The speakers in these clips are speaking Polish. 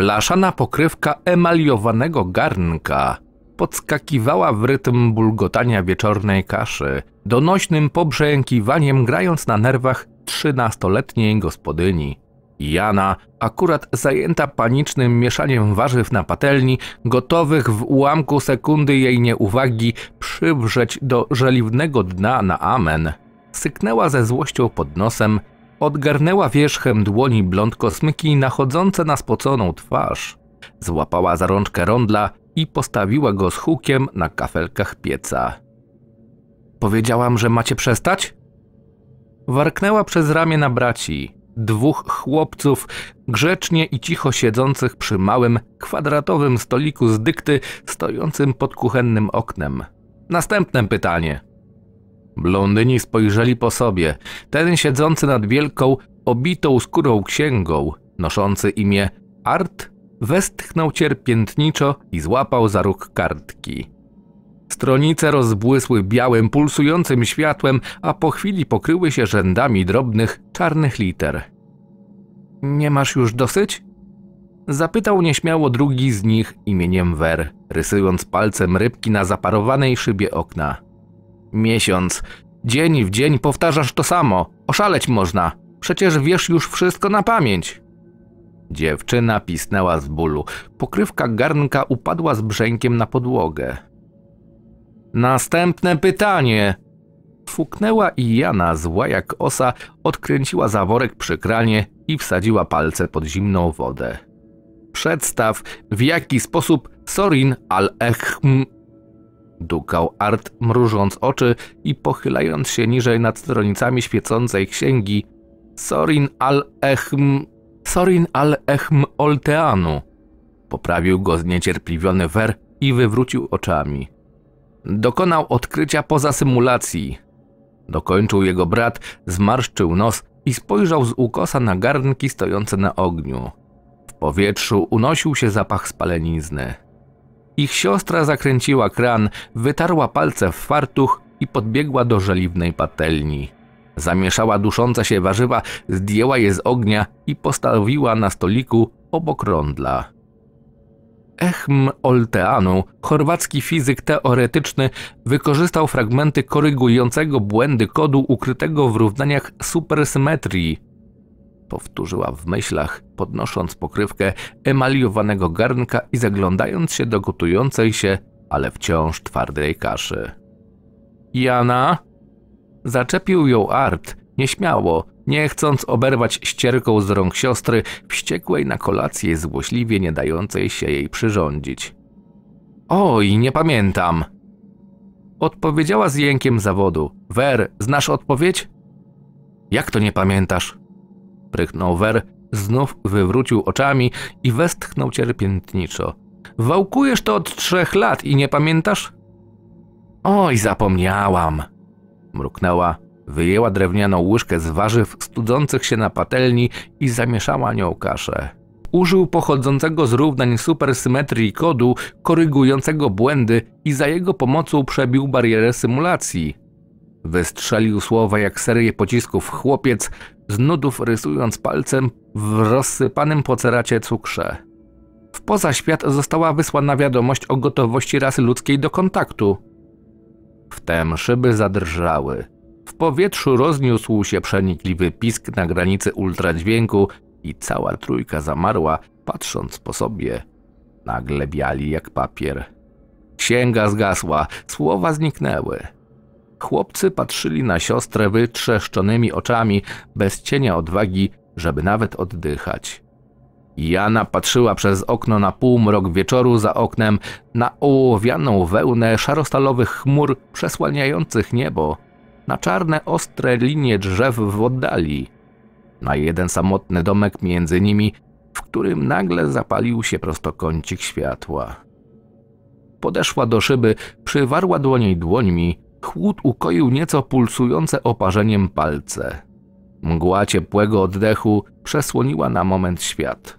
Blaszana pokrywka emaliowanego garnka podskakiwała w rytm bulgotania wieczornej kaszy, donośnym pobrzękiwaniem grając na nerwach trzynastoletniej gospodyni. Jana, akurat zajęta panicznym mieszaniem warzyw na patelni, gotowych w ułamku sekundy jej nieuwagi przywrzeć do żeliwnego dna na amen, syknęła ze złością pod nosem, Odgarnęła wierzchem dłoni blond kosmyki nachodzące na spoconą twarz. Złapała za rączkę rondla i postawiła go z hukiem na kafelkach pieca. Powiedziałam, że macie przestać? Warknęła przez ramię na braci, dwóch chłopców, grzecznie i cicho siedzących przy małym, kwadratowym stoliku z dykty stojącym pod kuchennym oknem. Następne pytanie. Blondyni spojrzeli po sobie. Ten siedzący nad wielką, obitą skórą księgą, noszący imię Art, westchnął cierpiętniczo i złapał za róg kartki. Stronice rozbłysły białym, pulsującym światłem, a po chwili pokryły się rzędami drobnych, czarnych liter. Nie masz już dosyć? Zapytał nieśmiało drugi z nich imieniem Wer, rysując palcem rybki na zaparowanej szybie okna. Miesiąc. Dzień w dzień powtarzasz to samo. Oszaleć można. Przecież wiesz już wszystko na pamięć. Dziewczyna pisnęła z bólu. Pokrywka garnka upadła z brzękiem na podłogę. Następne pytanie. Fuknęła i Jana, zła jak osa, odkręciła zaworek przy kranie i wsadziła palce pod zimną wodę. Przedstaw, w jaki sposób Sorin al-Ehm Dukał Art, mrużąc oczy i pochylając się niżej nad stronicami świecącej księgi Sorin al-Ehm... Sorin al-Ehm Olteanu. Poprawił go zniecierpliwiony Wer i wywrócił oczami. Dokonał odkrycia poza symulacji. Dokończył jego brat, zmarszczył nos i spojrzał z ukosa na garnki stojące na ogniu. W powietrzu unosił się zapach spalenizny. Ich siostra zakręciła kran, wytarła palce w fartuch i podbiegła do żeliwnej patelni. Zamieszała duszące się warzywa, zdjęła je z ognia i postawiła na stoliku obok rondla. Echm Olteanu, chorwacki fizyk teoretyczny, wykorzystał fragmenty korygującego błędy kodu ukrytego w równaniach supersymetrii, powtórzyła w myślach, podnosząc pokrywkę emaliowanego garnka i zaglądając się do gotującej się, ale wciąż twardej kaszy. Jana? Zaczepił ją Art, nieśmiało, nie chcąc oberwać ścierką z rąk siostry, wściekłej na kolację złośliwie nie dającej się jej przyrządzić. Oj, nie pamiętam! Odpowiedziała z jękiem zawodu. Wer, znasz odpowiedź? Jak to nie pamiętasz? prychnął Wer, znów wywrócił oczami i westchnął cierpiętniczo. Wałkujesz to od trzech lat i nie pamiętasz? Oj, zapomniałam! Mruknęła, wyjęła drewnianą łyżkę z warzyw studzących się na patelni i zamieszała nią kaszę. Użył pochodzącego z równań supersymetrii kodu, korygującego błędy i za jego pomocą przebił barierę symulacji. Wystrzelił słowa jak serię pocisków chłopiec, z nudów rysując palcem w rozsypanym po cukrze. W poza świat została wysłana wiadomość o gotowości rasy ludzkiej do kontaktu. Wtem szyby zadrżały. W powietrzu rozniósł się przenikliwy pisk na granicy ultradźwięku i cała trójka zamarła, patrząc po sobie. Nagle biali jak papier. Księga zgasła, słowa zniknęły. Chłopcy patrzyli na siostrę wytrzeszczonymi oczami, bez cienia odwagi, żeby nawet oddychać. Jana patrzyła przez okno na półmrok wieczoru za oknem, na ołowianą wełnę szarostalowych chmur przesłaniających niebo, na czarne, ostre linie drzew w oddali, na jeden samotny domek między nimi, w którym nagle zapalił się prostokącik światła. Podeszła do szyby, przywarła do niej dłońmi, Chłód ukoił nieco pulsujące oparzeniem palce. Mgła ciepłego oddechu przesłoniła na moment świat.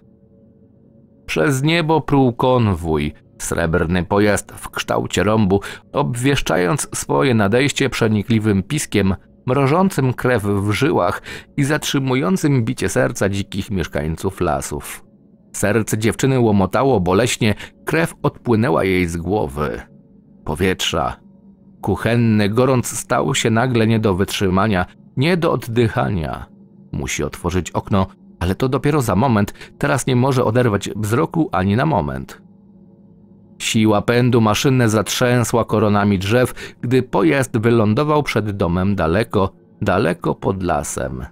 Przez niebo pruł konwój, srebrny pojazd w kształcie rąbu, obwieszczając swoje nadejście przenikliwym piskiem, mrożącym krew w żyłach i zatrzymującym bicie serca dzikich mieszkańców lasów. Serce dziewczyny łomotało boleśnie, krew odpłynęła jej z głowy. Powietrza Kuchenny gorąc stał się nagle nie do wytrzymania, nie do oddychania. Musi otworzyć okno, ale to dopiero za moment, teraz nie może oderwać wzroku ani na moment. Siła pędu maszynę zatrzęsła koronami drzew, gdy pojazd wylądował przed domem daleko, daleko pod lasem.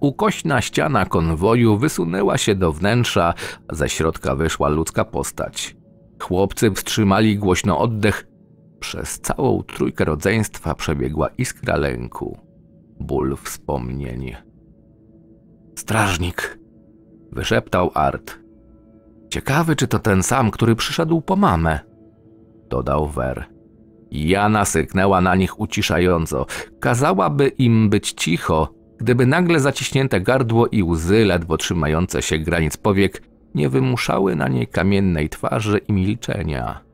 Ukośna ściana konwoju wysunęła się do wnętrza, ze środka wyszła ludzka postać. Chłopcy wstrzymali głośno oddech, przez całą trójkę rodzeństwa przebiegła iskra lęku, ból wspomnień. Strażnik! Wyszeptał Art. Ciekawy, czy to ten sam, który przyszedł po mamę. Dodał Wer. Jana syknęła na nich uciszająco. Kazałaby im być cicho, gdyby nagle zaciśnięte gardło i łzy, ledwo trzymające się granic powiek, nie wymuszały na niej kamiennej twarzy i milczenia.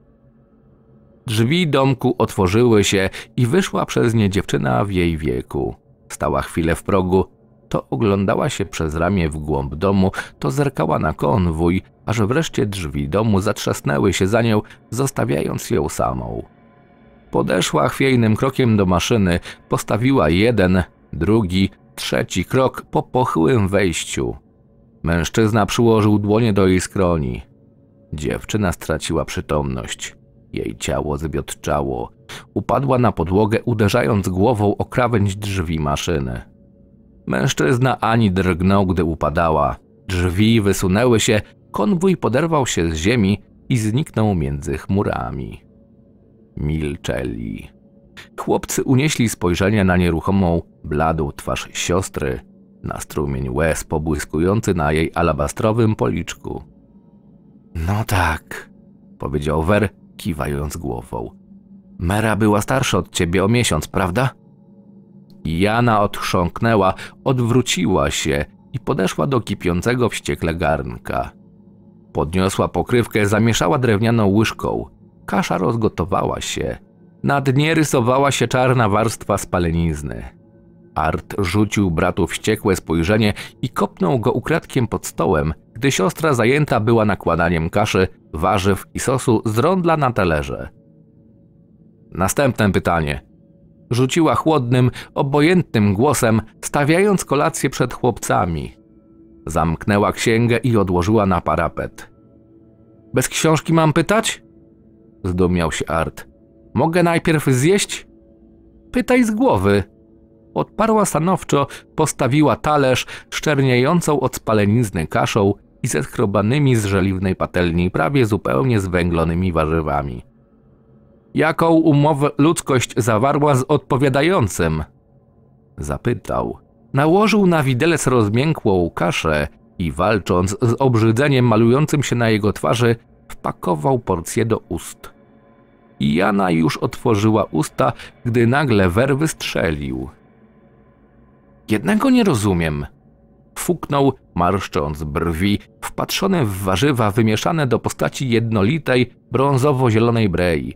Drzwi domku otworzyły się i wyszła przez nie dziewczyna w jej wieku. Stała chwilę w progu, to oglądała się przez ramię w głąb domu, to zerkała na konwój, aż wreszcie drzwi domu zatrzasnęły się za nią, zostawiając ją samą. Podeszła chwiejnym krokiem do maszyny, postawiła jeden, drugi, trzeci krok po pochyłym wejściu. Mężczyzna przyłożył dłonie do jej skroni. Dziewczyna straciła przytomność. Jej ciało zbiotczało. Upadła na podłogę, uderzając głową o krawędź drzwi maszyny. Mężczyzna ani drgnął, gdy upadała. Drzwi wysunęły się, konwój poderwał się z ziemi i zniknął między chmurami. Milczeli. Chłopcy unieśli spojrzenia na nieruchomą, bladą twarz siostry, na strumień łez pobłyskujący na jej alabastrowym policzku. No tak, powiedział Wer, kiwając głową. Mera była starsza od ciebie o miesiąc, prawda? Jana odchrząknęła, odwróciła się i podeszła do kipiącego wściekle garnka. Podniosła pokrywkę, zamieszała drewnianą łyżką. Kasza rozgotowała się. Na dnie rysowała się czarna warstwa spalenizny. Art rzucił bratu wściekłe spojrzenie i kopnął go ukradkiem pod stołem, gdy siostra zajęta była nakładaniem kaszy, warzyw i sosu z rondla na talerze. Następne pytanie. Rzuciła chłodnym, obojętnym głosem, stawiając kolację przed chłopcami. Zamknęła księgę i odłożyła na parapet. Bez książki mam pytać? Zdumiał się Art. Mogę najpierw zjeść? Pytaj z głowy. Odparła stanowczo, postawiła talerz szczerniającą od spalenizny kaszą i ze schrobanymi z żeliwnej patelni prawie zupełnie zwęglonymi warzywami. Jaką umowę ludzkość zawarła z odpowiadającym? Zapytał. Nałożył na widelec rozmiękłą kaszę i walcząc z obrzydzeniem malującym się na jego twarzy, wpakował porcję do ust. Jana już otworzyła usta, gdy nagle Wer wystrzelił. Jednego nie rozumiem – fuknął, marszcząc brwi, wpatrzone w warzywa wymieszane do postaci jednolitej, brązowo-zielonej brei.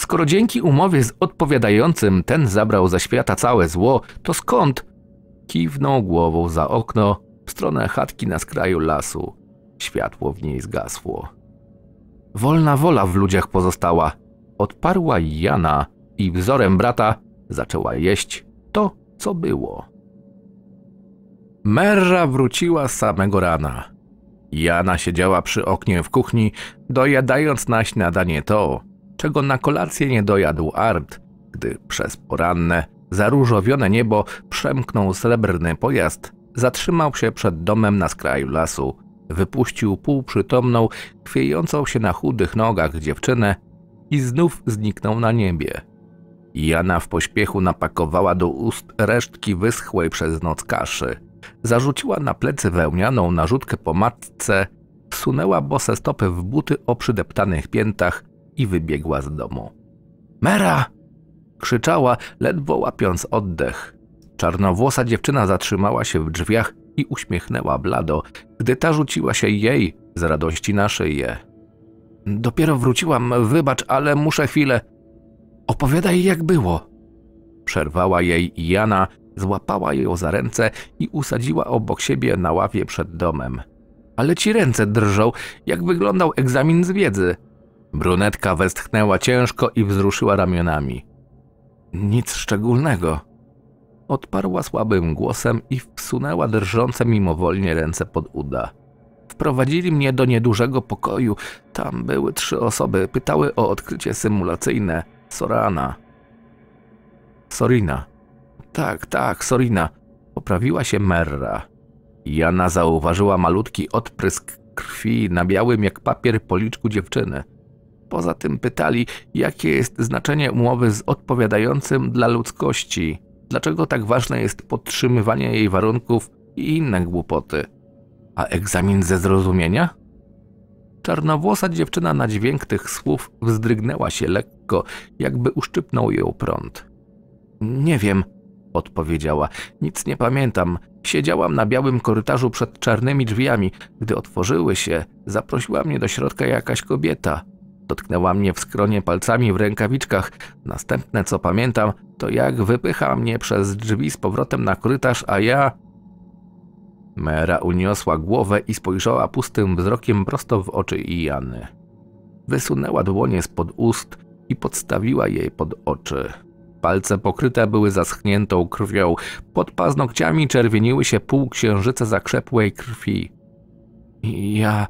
Skoro dzięki umowie z odpowiadającym ten zabrał ze świata całe zło, to skąd? Kiwnął głową za okno w stronę chatki na skraju lasu. Światło w niej zgasło. Wolna wola w ludziach pozostała. Odparła Jana i wzorem brata zaczęła jeść to, co było. Merra wróciła z samego rana. Jana siedziała przy oknie w kuchni, dojadając na śniadanie to, czego na kolację nie dojadł Art, gdy przez poranne, zaróżowione niebo przemknął srebrny pojazd, zatrzymał się przed domem na skraju lasu, wypuścił półprzytomną, chwiejącą się na chudych nogach dziewczynę i znów zniknął na niebie. Jana w pośpiechu napakowała do ust resztki wyschłej przez noc kaszy – Zarzuciła na plecy wełnianą narzutkę po matce, wsunęła bose stopy w buty o przydeptanych piętach i wybiegła z domu. Mera! krzyczała, ledwo łapiąc oddech. Czarnowłosa dziewczyna zatrzymała się w drzwiach i uśmiechnęła blado, gdy ta rzuciła się jej z radości na szyję. Dopiero wróciłam, wybacz, ale muszę chwilę. Opowiadaj, jak było. Przerwała jej Jana, Złapała ją za ręce i usadziła obok siebie na ławie przed domem. Ale ci ręce drżą, jak wyglądał egzamin z wiedzy. Brunetka westchnęła ciężko i wzruszyła ramionami. Nic szczególnego. Odparła słabym głosem i wsunęła drżące mimowolnie ręce pod uda. Wprowadzili mnie do niedużego pokoju. Tam były trzy osoby. Pytały o odkrycie symulacyjne. Sorana. Sorina. Tak, tak, Sorina. Poprawiła się Merra. Jana zauważyła malutki odprysk krwi na białym jak papier policzku dziewczyny. Poza tym pytali, jakie jest znaczenie umowy z odpowiadającym dla ludzkości, dlaczego tak ważne jest podtrzymywanie jej warunków i inne głupoty. A egzamin ze zrozumienia? Czarnowłosa dziewczyna na dźwięk tych słów wzdrygnęła się lekko, jakby uszczypnął ją prąd. Nie wiem, odpowiedziała. Nic nie pamiętam. Siedziałam na białym korytarzu przed czarnymi drzwiami. Gdy otworzyły się, zaprosiła mnie do środka jakaś kobieta. Dotknęła mnie w skronie palcami w rękawiczkach. Następne co pamiętam, to jak wypycha mnie przez drzwi z powrotem na korytarz, a ja... Mera uniosła głowę i spojrzała pustym wzrokiem prosto w oczy Iany. Wysunęła dłonie spod ust i podstawiła jej pod oczy. Palce pokryte były zaschniętą krwią. Pod paznokciami czerwieniły się półksiężyce zakrzepłej krwi. Ja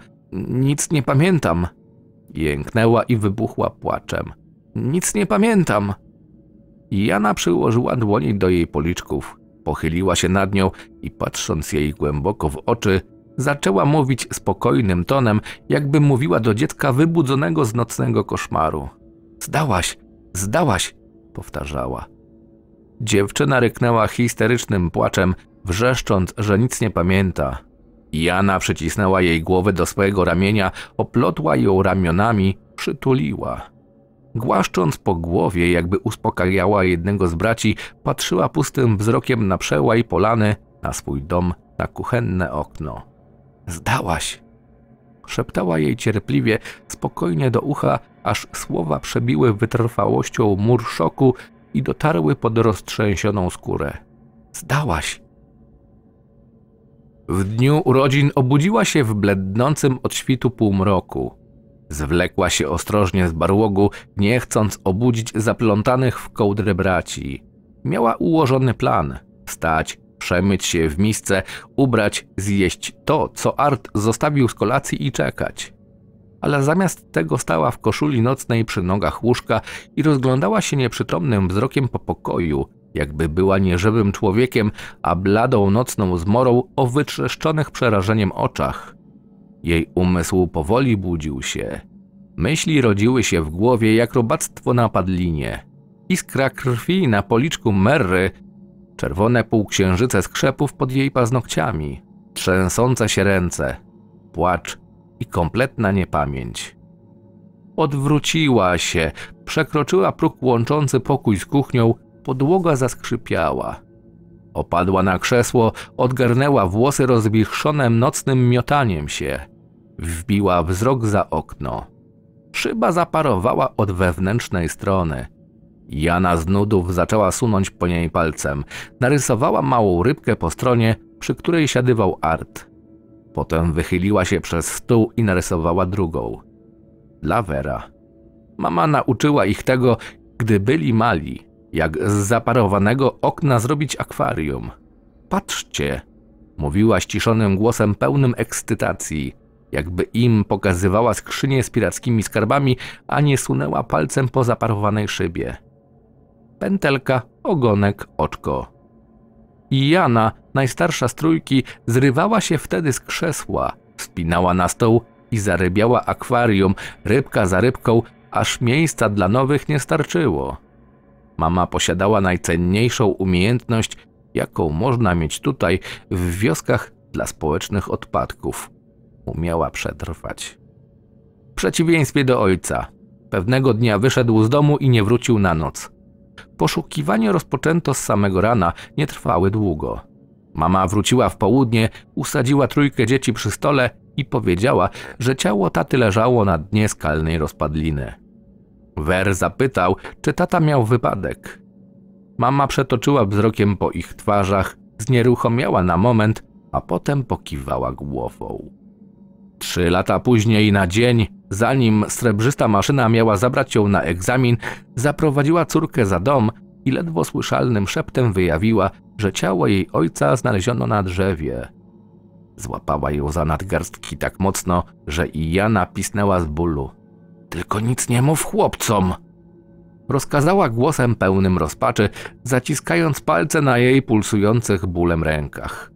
nic nie pamiętam. Jęknęła i wybuchła płaczem. Nic nie pamiętam. Jana przyłożyła dłoni do jej policzków, pochyliła się nad nią i patrząc jej głęboko w oczy, zaczęła mówić spokojnym tonem, jakby mówiła do dziecka wybudzonego z nocnego koszmaru. Zdałaś, zdałaś, powtarzała. Dziewczyna ryknęła histerycznym płaczem, wrzeszcząc, że nic nie pamięta. Jana przycisnęła jej głowę do swojego ramienia, oplotła ją ramionami, przytuliła. Głaszcząc po głowie, jakby uspokajała jednego z braci, patrzyła pustym wzrokiem na przełaj polany, na swój dom, na kuchenne okno. Zdałaś, Szeptała jej cierpliwie, spokojnie do ucha, aż słowa przebiły wytrwałością mur szoku i dotarły pod roztrzęsioną skórę. Zdałaś! W dniu urodzin obudziła się w blednącym od świtu półmroku. Zwlekła się ostrożnie z barłogu, nie chcąc obudzić zaplątanych w kołdry braci. Miała ułożony plan – wstać, przemyć się w misce, ubrać, zjeść to, co Art zostawił z kolacji i czekać. Ale zamiast tego stała w koszuli nocnej przy nogach łóżka i rozglądała się nieprzytomnym wzrokiem po pokoju, jakby była nieżywym człowiekiem, a bladą nocną zmorą o wytrzeszczonych przerażeniem oczach. Jej umysł powoli budził się. Myśli rodziły się w głowie jak robactwo na padlinie. Iskra krwi na policzku Merry czerwone półksiężyce skrzepów pod jej paznokciami, trzęsące się ręce, płacz i kompletna niepamięć. Odwróciła się, przekroczyła próg łączący pokój z kuchnią, podłoga zaskrzypiała. Opadła na krzesło, odgarnęła włosy rozwichrzone nocnym miotaniem się. Wbiła wzrok za okno. Szyba zaparowała od wewnętrznej strony – Jana z nudów zaczęła sunąć po niej palcem. Narysowała małą rybkę po stronie, przy której siadywał Art. Potem wychyliła się przez stół i narysowała drugą. Dla Vera. Mama nauczyła ich tego, gdy byli mali, jak z zaparowanego okna zrobić akwarium. Patrzcie, mówiła ściszonym głosem pełnym ekscytacji, jakby im pokazywała skrzynię z pirackimi skarbami, a nie sunęła palcem po zaparowanej szybie pętelka, ogonek, oczko. I Jana, najstarsza z trójki, zrywała się wtedy z krzesła, wspinała na stoł i zarybiała akwarium, rybka za rybką, aż miejsca dla nowych nie starczyło. Mama posiadała najcenniejszą umiejętność, jaką można mieć tutaj, w wioskach dla społecznych odpadków. Umiała przetrwać. W przeciwieństwie do ojca. Pewnego dnia wyszedł z domu i nie wrócił na noc. Poszukiwania rozpoczęto z samego rana, nie trwały długo. Mama wróciła w południe, usadziła trójkę dzieci przy stole i powiedziała, że ciało taty leżało na dnie skalnej rozpadliny. Wer zapytał, czy tata miał wypadek. Mama przetoczyła wzrokiem po ich twarzach, znieruchomiała na moment, a potem pokiwała głową. Trzy lata później na dzień, zanim srebrzysta maszyna miała zabrać ją na egzamin, zaprowadziła córkę za dom i ledwo słyszalnym szeptem wyjawiła, że ciało jej ojca znaleziono na drzewie. Złapała ją za nadgarstki tak mocno, że i Jana pisnęła z bólu. Tylko nic nie mów chłopcom! Rozkazała głosem pełnym rozpaczy, zaciskając palce na jej pulsujących bólem rękach.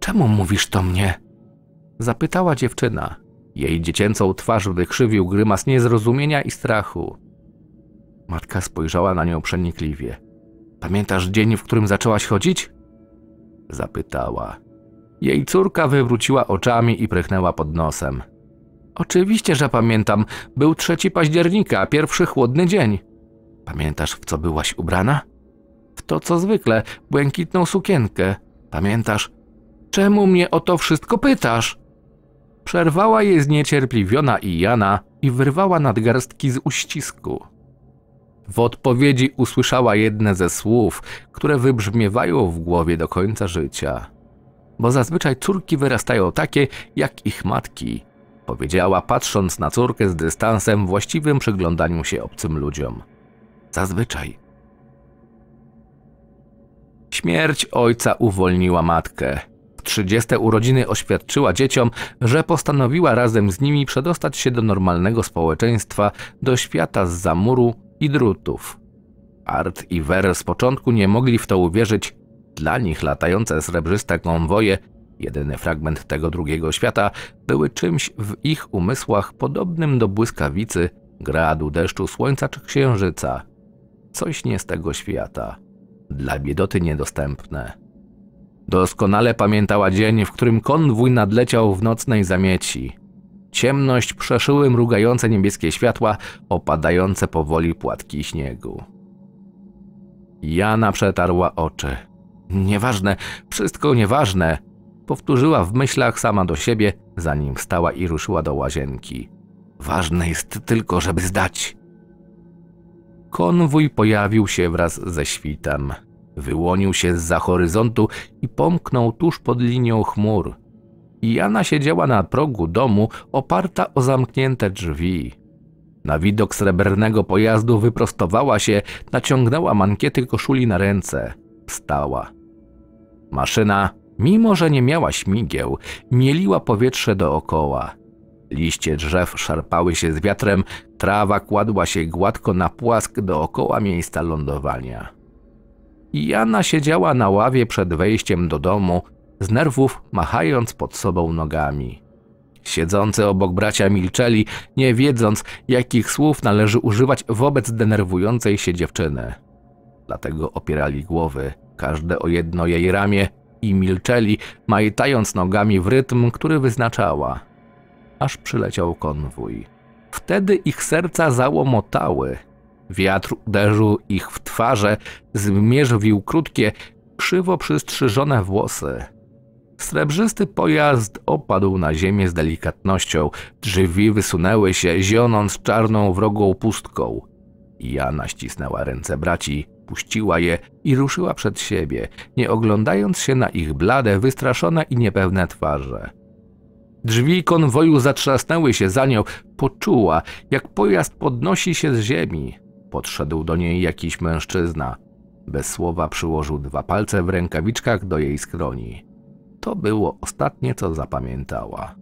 Czemu mówisz to mnie? Zapytała dziewczyna. Jej dziecięcą twarz wykrzywił grymas niezrozumienia i strachu. Matka spojrzała na nią przenikliwie. Pamiętasz dzień, w którym zaczęłaś chodzić? Zapytała. Jej córka wywróciła oczami i prychnęła pod nosem. Oczywiście, że pamiętam. Był 3 października, pierwszy chłodny dzień. Pamiętasz, w co byłaś ubrana? W to, co zwykle, błękitną sukienkę. Pamiętasz? Czemu mnie o to wszystko pytasz? Przerwała je zniecierpliwiona Jana i wyrwała nadgarstki z uścisku. W odpowiedzi usłyszała jedne ze słów, które wybrzmiewają w głowie do końca życia. Bo zazwyczaj córki wyrastają takie, jak ich matki, powiedziała patrząc na córkę z dystansem właściwym przyglądaniu się obcym ludziom. Zazwyczaj. Śmierć ojca uwolniła matkę, 30 urodziny oświadczyła dzieciom, że postanowiła razem z nimi przedostać się do normalnego społeczeństwa, do świata z zamuru i drutów. Art i Wer z początku nie mogli w to uwierzyć. Dla nich latające srebrzyste konwoje, jedyny fragment tego drugiego świata, były czymś w ich umysłach podobnym do błyskawicy, gradu, deszczu, słońca czy księżyca. Coś nie z tego świata. Dla biedoty niedostępne. Doskonale pamiętała dzień, w którym konwój nadleciał w nocnej zamieci. Ciemność przeszyły mrugające niebieskie światła, opadające powoli płatki śniegu. Jana przetarła oczy. Nieważne, wszystko nieważne, powtórzyła w myślach sama do siebie, zanim wstała i ruszyła do łazienki. Ważne jest tylko, żeby zdać. Konwój pojawił się wraz ze świtem. Wyłonił się z za horyzontu i pomknął tuż pod linią chmur. Jana siedziała na progu domu, oparta o zamknięte drzwi. Na widok srebrnego pojazdu wyprostowała się, naciągnęła mankiety koszuli na ręce. Wstała. Maszyna, mimo że nie miała śmigieł, mieliła powietrze dookoła. Liście drzew szarpały się z wiatrem, trawa kładła się gładko na płask dookoła miejsca lądowania i Jana siedziała na ławie przed wejściem do domu, z nerwów machając pod sobą nogami. Siedzący obok bracia milczeli, nie wiedząc, jakich słów należy używać wobec denerwującej się dziewczyny. Dlatego opierali głowy, każde o jedno jej ramię i milczeli, majtając nogami w rytm, który wyznaczała. Aż przyleciał konwój. Wtedy ich serca załomotały – Wiatr uderzył ich w twarze, zmierzwił krótkie, krzywo przystrzyżone włosy. Srebrzysty pojazd opadł na ziemię z delikatnością. Drzwi wysunęły się, zionąc czarną wrogą pustką. Jana ścisnęła ręce braci, puściła je i ruszyła przed siebie, nie oglądając się na ich blade, wystraszone i niepewne twarze. Drzwi konwoju zatrzasnęły się za nią, poczuła, jak pojazd podnosi się z ziemi. Podszedł do niej jakiś mężczyzna. Bez słowa przyłożył dwa palce w rękawiczkach do jej skroni. To było ostatnie, co zapamiętała.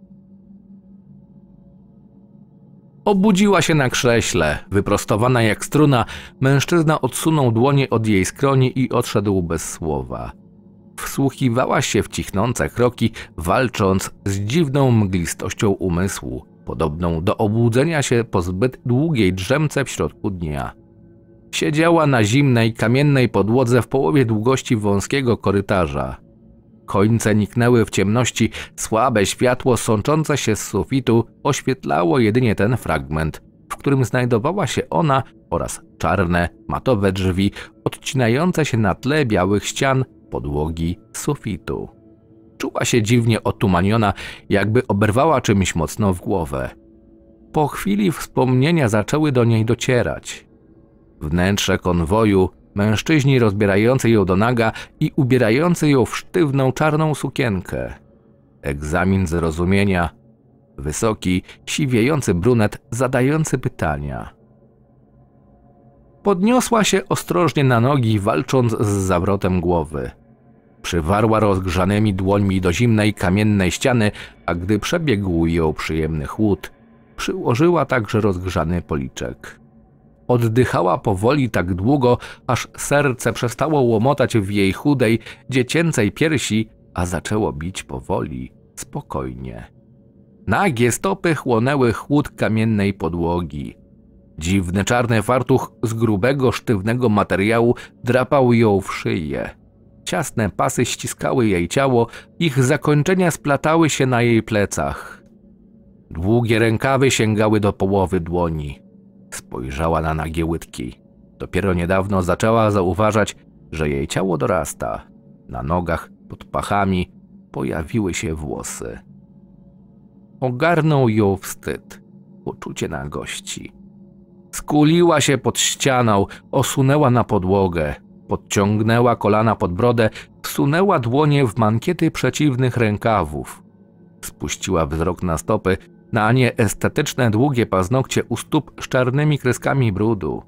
Obudziła się na krześle. Wyprostowana jak struna, mężczyzna odsunął dłonie od jej skroni i odszedł bez słowa. Wsłuchiwała się w cichnące kroki, walcząc z dziwną mglistością umysłu podobną do obudzenia się po zbyt długiej drzemce w środku dnia. Siedziała na zimnej, kamiennej podłodze w połowie długości wąskiego korytarza. Końce niknęły w ciemności, słabe światło sączące się z sufitu oświetlało jedynie ten fragment, w którym znajdowała się ona oraz czarne, matowe drzwi odcinające się na tle białych ścian podłogi sufitu. Czuła się dziwnie otumaniona, jakby oberwała czymś mocno w głowę. Po chwili wspomnienia zaczęły do niej docierać. Wnętrze konwoju, mężczyźni rozbierający ją do naga i ubierający ją w sztywną czarną sukienkę. Egzamin zrozumienia. Wysoki, siwiejący brunet zadający pytania. Podniosła się ostrożnie na nogi, walcząc z zawrotem głowy przywarła rozgrzanymi dłońmi do zimnej kamiennej ściany, a gdy przebiegł ją przyjemny chłód, przyłożyła także rozgrzany policzek. Oddychała powoli tak długo, aż serce przestało łomotać w jej chudej, dziecięcej piersi, a zaczęło bić powoli, spokojnie. Nagie stopy chłonęły chłód kamiennej podłogi. Dziwny czarny fartuch z grubego, sztywnego materiału drapał ją w szyję. Ciasne pasy ściskały jej ciało, ich zakończenia splatały się na jej plecach. Długie rękawy sięgały do połowy dłoni. Spojrzała na nagie łydki. Dopiero niedawno zaczęła zauważać, że jej ciało dorasta. Na nogach, pod pachami pojawiły się włosy. Ogarnął ją wstyd, poczucie na gości. Skuliła się pod ścianą, osunęła na podłogę. Podciągnęła kolana pod brodę, wsunęła dłonie w mankiety przeciwnych rękawów. Spuściła wzrok na stopy, na nieestetyczne długie paznokcie u stóp z czarnymi kreskami brudu.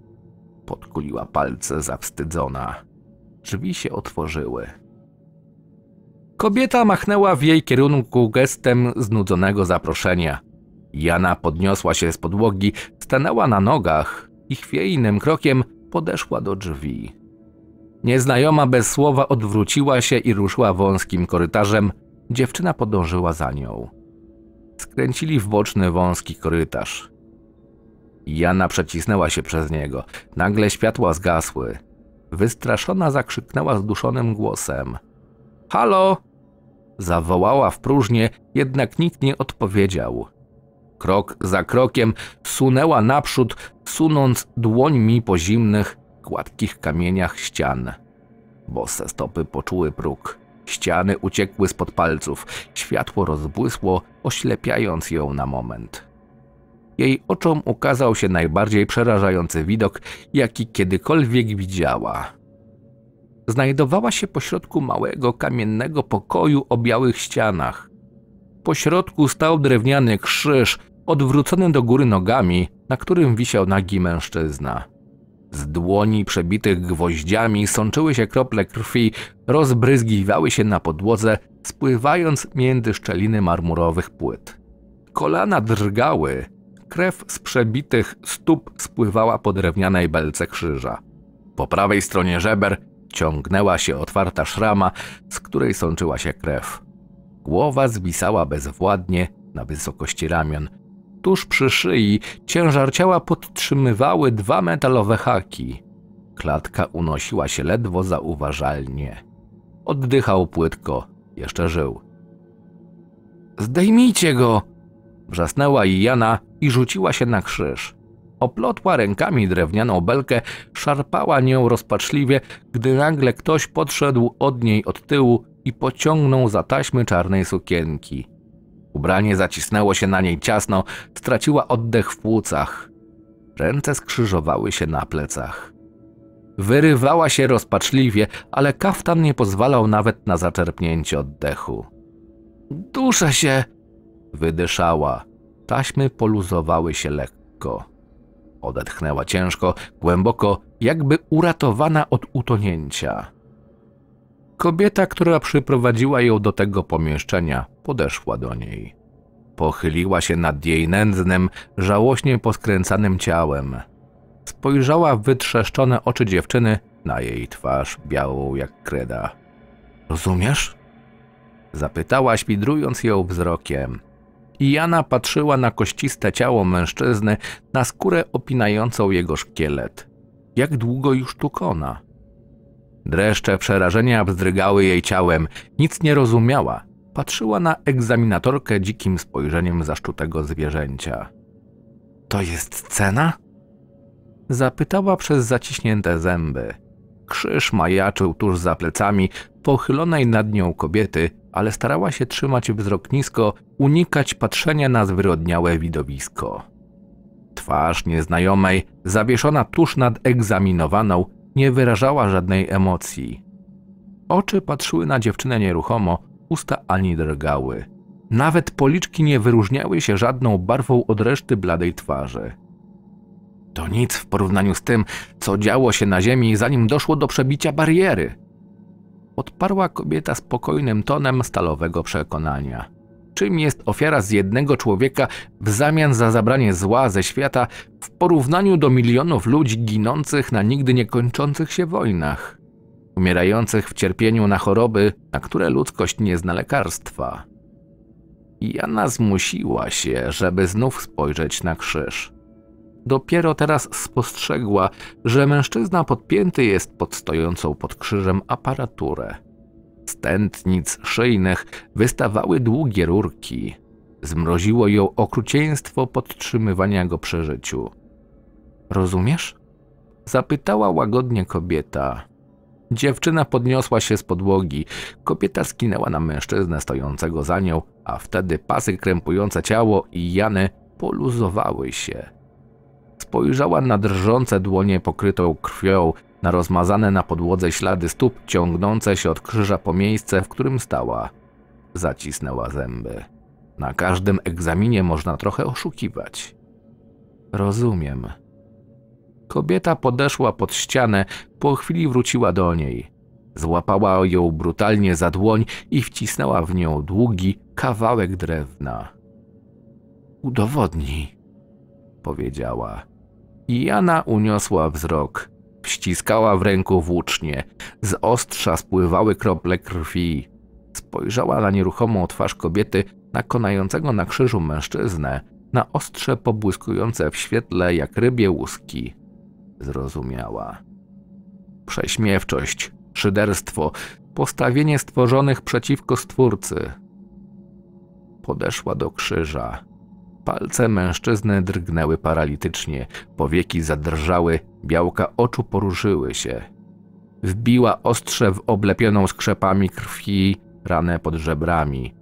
Podkuliła palce zawstydzona. Drzwi się otworzyły. Kobieta machnęła w jej kierunku gestem znudzonego zaproszenia. Jana podniosła się z podłogi, stanęła na nogach i chwiejnym krokiem podeszła do drzwi. Nieznajoma bez słowa odwróciła się i ruszyła wąskim korytarzem. Dziewczyna podążyła za nią. Skręcili w boczny wąski korytarz. Jana przecisnęła się przez niego. Nagle światła zgasły. Wystraszona zakrzyknęła zduszonym głosem. Halo! Zawołała w próżnię, jednak nikt nie odpowiedział. Krok za krokiem sunęła naprzód, sunąc dłońmi po zimnych, gładkich kamieniach ścian. Bose stopy poczuły próg. Ściany uciekły spod palców, światło rozbłysło, oślepiając ją na moment. Jej oczom ukazał się najbardziej przerażający widok, jaki kiedykolwiek widziała. Znajdowała się pośrodku małego kamiennego pokoju o białych ścianach. Pośrodku stał drewniany krzyż, odwrócony do góry nogami, na którym wisiał nagi mężczyzna. Z dłoni przebitych gwoździami sączyły się krople krwi, rozbryzgiwały się na podłodze, spływając między szczeliny marmurowych płyt. Kolana drgały, krew z przebitych stóp spływała po drewnianej belce krzyża. Po prawej stronie żeber ciągnęła się otwarta szrama, z której sączyła się krew. Głowa zwisała bezwładnie na wysokości ramion, Tuż przy szyi ciężar ciała podtrzymywały dwa metalowe haki. Klatka unosiła się ledwo zauważalnie. Oddychał płytko, jeszcze żył. Zdejmijcie go! Wrzasnęła Jana i rzuciła się na krzyż. Oplotła rękami drewnianą belkę, szarpała nią rozpaczliwie, gdy nagle ktoś podszedł od niej od tyłu i pociągnął za taśmy czarnej sukienki. Ubranie zacisnęło się na niej ciasno, straciła oddech w płucach. Ręce skrzyżowały się na plecach. Wyrywała się rozpaczliwie, ale kaftan nie pozwalał nawet na zaczerpnięcie oddechu. Duszę się! Wydyszała. Taśmy poluzowały się lekko. Odetchnęła ciężko, głęboko, jakby uratowana od utonięcia. Kobieta, która przyprowadziła ją do tego pomieszczenia, podeszła do niej. Pochyliła się nad jej nędznym, żałośnie poskręcanym ciałem. Spojrzała w wytrzeszczone oczy dziewczyny na jej twarz białą jak kreda. Rozumiesz? Zapytała, śpidrując ją wzrokiem. I Jana patrzyła na kościste ciało mężczyzny, na skórę opinającą jego szkielet. Jak długo już tu kona? Dreszcze przerażenia wzdrygały jej ciałem. Nic nie rozumiała. Patrzyła na egzaminatorkę dzikim spojrzeniem zaszczutego zwierzęcia. To jest cena? Zapytała przez zaciśnięte zęby. Krzyż majaczył tuż za plecami pochylonej nad nią kobiety, ale starała się trzymać wzrok nisko, unikać patrzenia na zwyrodniałe widowisko. Twarz nieznajomej, zawieszona tuż nad egzaminowaną, nie wyrażała żadnej emocji. Oczy patrzyły na dziewczynę nieruchomo, usta ani drgały. Nawet policzki nie wyróżniały się żadną barwą od reszty bladej twarzy. To nic w porównaniu z tym, co działo się na ziemi, zanim doszło do przebicia bariery. Odparła kobieta spokojnym tonem stalowego przekonania czym jest ofiara z jednego człowieka w zamian za zabranie zła ze świata w porównaniu do milionów ludzi ginących na nigdy niekończących się wojnach, umierających w cierpieniu na choroby, na które ludzkość nie zna lekarstwa. Jana zmusiła się, żeby znów spojrzeć na krzyż. Dopiero teraz spostrzegła, że mężczyzna podpięty jest pod stojącą pod krzyżem aparaturę z szyjnych wystawały długie rurki. Zmroziło ją okrucieństwo podtrzymywania go przy życiu. Rozumiesz? Zapytała łagodnie kobieta. Dziewczyna podniosła się z podłogi. Kobieta skinęła na mężczyznę stojącego za nią, a wtedy pasy krępujące ciało i Jany poluzowały się. Spojrzała na drżące dłonie pokrytą krwią, na rozmazane na podłodze ślady stóp ciągnące się od krzyża po miejsce, w którym stała. Zacisnęła zęby. Na każdym egzaminie można trochę oszukiwać. Rozumiem. Kobieta podeszła pod ścianę, po chwili wróciła do niej. Złapała ją brutalnie za dłoń i wcisnęła w nią długi kawałek drewna. Udowodnij, powiedziała. I Jana uniosła wzrok. Ściskała w ręku włócznie. Z ostrza spływały krople krwi. Spojrzała na nieruchomą twarz kobiety, na konającego na krzyżu mężczyznę, na ostrze pobłyskujące w świetle jak rybie łuski. Zrozumiała. Prześmiewczość, szyderstwo, postawienie stworzonych przeciwko stwórcy. Podeszła do krzyża. Palce mężczyzny drgnęły paralitycznie, powieki zadrżały, białka oczu poruszyły się. Wbiła ostrze w oblepioną skrzepami krwi ranę pod żebrami.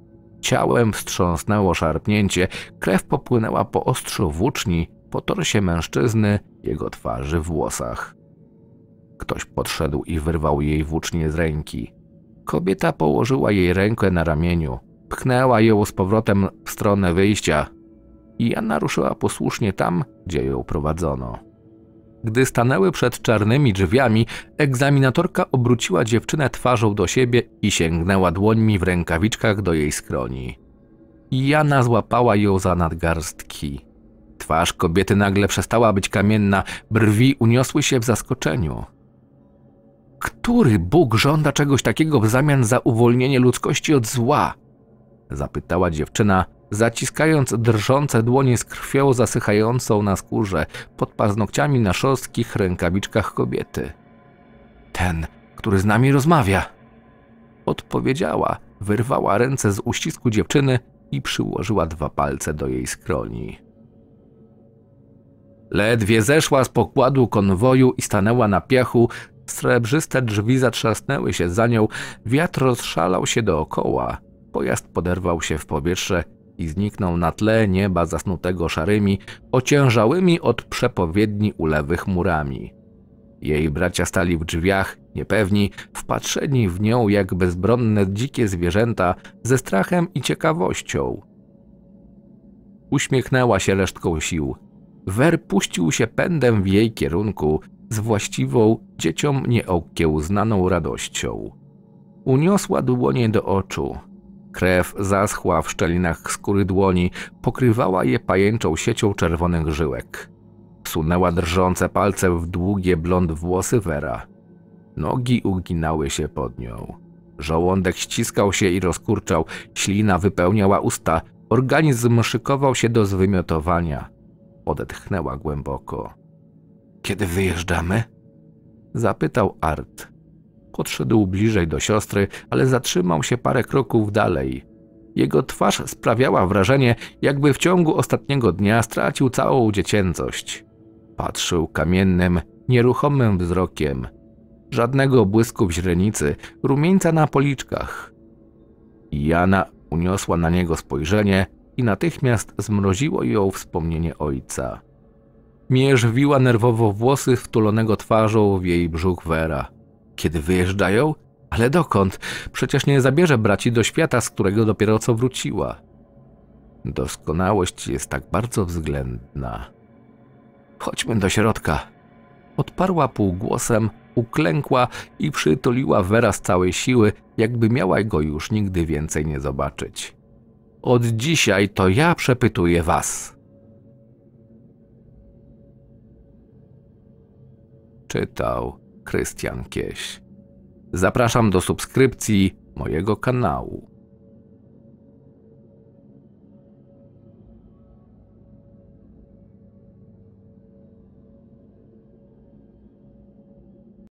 Ciałem wstrząsnęło szarpnięcie, krew popłynęła po ostrzu włóczni, po torsie mężczyzny, jego twarzy, włosach. Ktoś podszedł i wyrwał jej włócznie z ręki. Kobieta położyła jej rękę na ramieniu, pchnęła ją z powrotem w stronę wyjścia, i Anna ruszyła posłusznie tam, gdzie ją prowadzono. Gdy stanęły przed czarnymi drzwiami, egzaminatorka obróciła dziewczynę twarzą do siebie i sięgnęła dłońmi w rękawiczkach do jej skroni. Jana złapała ją za nadgarstki. Twarz kobiety nagle przestała być kamienna, brwi uniosły się w zaskoczeniu. Który Bóg żąda czegoś takiego w zamian za uwolnienie ludzkości od zła? Zapytała dziewczyna, Zaciskając drżące dłonie z krwią zasychającą na skórze, pod paznokciami na szorstkich rękawiczkach kobiety. Ten, który z nami rozmawia. Odpowiedziała, wyrwała ręce z uścisku dziewczyny i przyłożyła dwa palce do jej skroni. Ledwie zeszła z pokładu konwoju i stanęła na piachu, srebrzyste drzwi zatrzasnęły się za nią, wiatr rozszalał się dookoła, pojazd poderwał się w powietrze i zniknął na tle nieba zasnutego szarymi, ociężałymi od przepowiedni ulewych murami. Jej bracia stali w drzwiach, niepewni, wpatrzeni w nią jak bezbronne dzikie zwierzęta, ze strachem i ciekawością. Uśmiechnęła się resztką sił. Wer puścił się pędem w jej kierunku z właściwą, dzieciom nieokiełznaną radością. Uniosła dłonie do oczu, Krew zaschła w szczelinach skóry dłoni, pokrywała je pajęczą siecią czerwonych żyłek. Sunęła drżące palce w długie blond włosy Vera. Nogi uginały się pod nią. Żołądek ściskał się i rozkurczał, ślina wypełniała usta, organizm szykował się do zwymiotowania. Odetchnęła głęboko. Kiedy wyjeżdżamy? Zapytał Art. Podszedł bliżej do siostry, ale zatrzymał się parę kroków dalej. Jego twarz sprawiała wrażenie, jakby w ciągu ostatniego dnia stracił całą dziecięcość. Patrzył kamiennym, nieruchomym wzrokiem. Żadnego błysku w źrenicy, rumieńca na policzkach. Jana uniosła na niego spojrzenie i natychmiast zmroziło ją wspomnienie ojca. Mierzwiła nerwowo włosy wtulonego twarzą w jej brzuch Wera. Kiedy wyjeżdżają? Ale dokąd? Przecież nie zabierze braci do świata, z którego dopiero co wróciła. Doskonałość jest tak bardzo względna. Chodźmy do środka. Odparła półgłosem, uklękła i przytuliła Wera z całej siły, jakby miała go już nigdy więcej nie zobaczyć. Od dzisiaj to ja przepytuję was. Czytał Krystian Kieś. Zapraszam do subskrypcji mojego kanału.